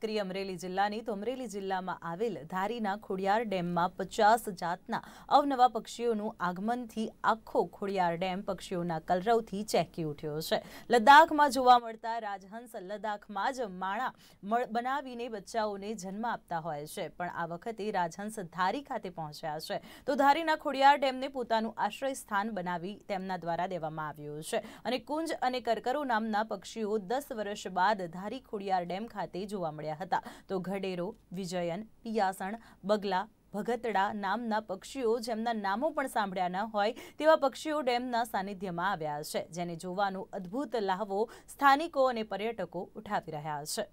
કરી અમરેલી જિલ્લાની તો અમરેલી જિલ્લામાં આવેલ ધારીના ખોડિયાર ડેમમાં પચાસ જાતના અવનવા પક્ષીઓનું આગમનથી આખો ખોડિયાર ડેમ પક્ષીઓના કલરવથી ચહેકી ઉઠ્યો છે લદ્દાખમાં જોવા મળતા રાજહંસ લદ્દાખમાં જ માળા બનાવીને બચ્ચાઓને જન્મ આપતા હોય છે પણ આ વખતે રાજહંસ ધારી ખાતે પહોંચ્યા છે તો ધારીના ખોડિયાર ડેમને પોતાનું આશ્રય સ્થાન બનાવી તેમના દ્વારા દેવામાં આવ્યું છે અને કુંજ અને કરકરો નામના પક્ષીઓ દસ વર્ષ બાદ ધારી ખોડિયાર ડેમ ખાતે જોવા મળ્યા મળ્યા હતા તો ઘડેરો વિજયન પિયાસણ બગલા ભગતડા નામના પક્ષીઓ જેમના નામો પણ સાંભળ્યા ન હોય તેવા પક્ષીઓ ડેમના સાનિધ્યમાં આવ્યા છે જેને જોવાનો અદ્ભુત લાહવો સ્થાનિકો અને પર્યટકો ઉઠાવી રહ્યા છે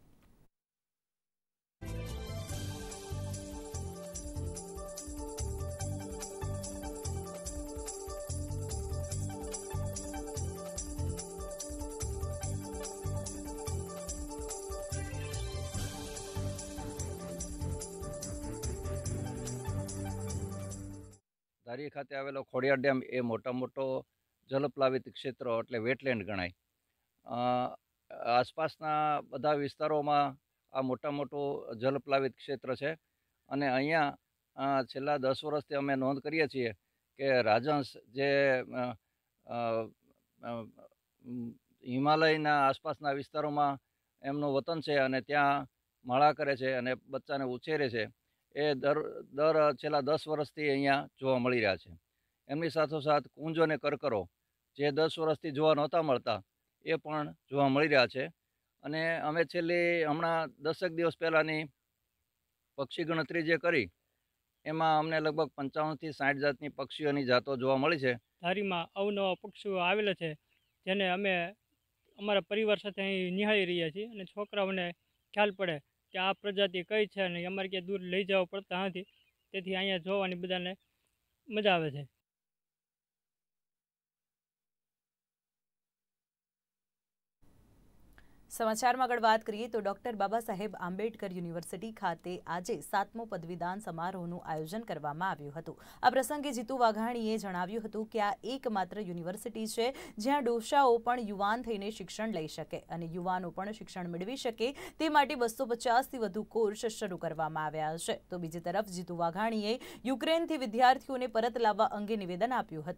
ધારી ખાતે આવેલો ખોડિયાર ડેમ એ મોટા મોટો જલપ્લાવિત ક્ષેત્ર એટલે વેટલેન્ડ ગણાય આસપાસના બધા વિસ્તારોમાં આ મોટા મોટું જલપ્લાવિત ક્ષેત્ર છે અને અહીંયા છેલ્લા દસ વર્ષથી અમે નોંધ કરીએ છીએ કે રાજહંસ જે હિમાલયના આસપાસના વિસ્તારોમાં એમનું વતન છે અને ત્યાં માળા કરે છે અને બચ્ચાને ઉછેરે છે એ દર દર છેલ્લા દસ વર્ષથી અહીંયા જોવા મળી રહ્યા છે એમની સાથોસાથ કુંજો અને કરકરો જે દસ વર્ષથી જોવા નહોતા મળતા એ પણ જોવા મળી રહ્યા છે અને અમે છેલ્લી હમણાં દસેક દિવસ પહેલાંની પક્ષી ગણતરી જે કરી એમાં અમને લગભગ પંચાવનથી સાઠ જાતની પક્ષીઓની જાતો જોવા મળી છે ધારીમાં અવનવા પક્ષીઓ આવેલા છે જેને અમે અમારા પરિવાર સાથે અહીં નિહાળી રહ્યા છીએ અને છોકરાઓને ખ્યાલ પડે કે આ પ્રજાતિ કઈ છે અને અમારે ક્યાં દૂર લઈ જવા પડતા નથી તેથી અહીંયા જોવાની બધાને મજા આવે છે સમાચારમાં આગળ વાત કરીએ તો ડોક્ટર બાબા સાહેબ આંબેડકર યુનિવર્સિટી ખાતે આજે સાતમો પદવીદાન સમારોહનું આયોજન કરવામાં આવ્યું હતું આ પ્રસંગે જીતુ વાઘાણીએ જણાવ્યું હતું કે આ એકમાત્ર યુનિવર્સિટી છે જ્યાં ડોસાઓ પણ યુવાન થઈને શિક્ષણ લઈ શકે અને યુવાનો પણ શિક્ષણ મેળવી શકે તે માટે બસો પચાસથી વધુ કોર્સ શરૂ કરવામાં આવ્યા છે તો બીજી તરફ જીતુ વાઘાણીએ યુક્રેનથી વિદ્યાર્થીઓને પરત લાવવા અંગે નિવેદન આપ્યું હતું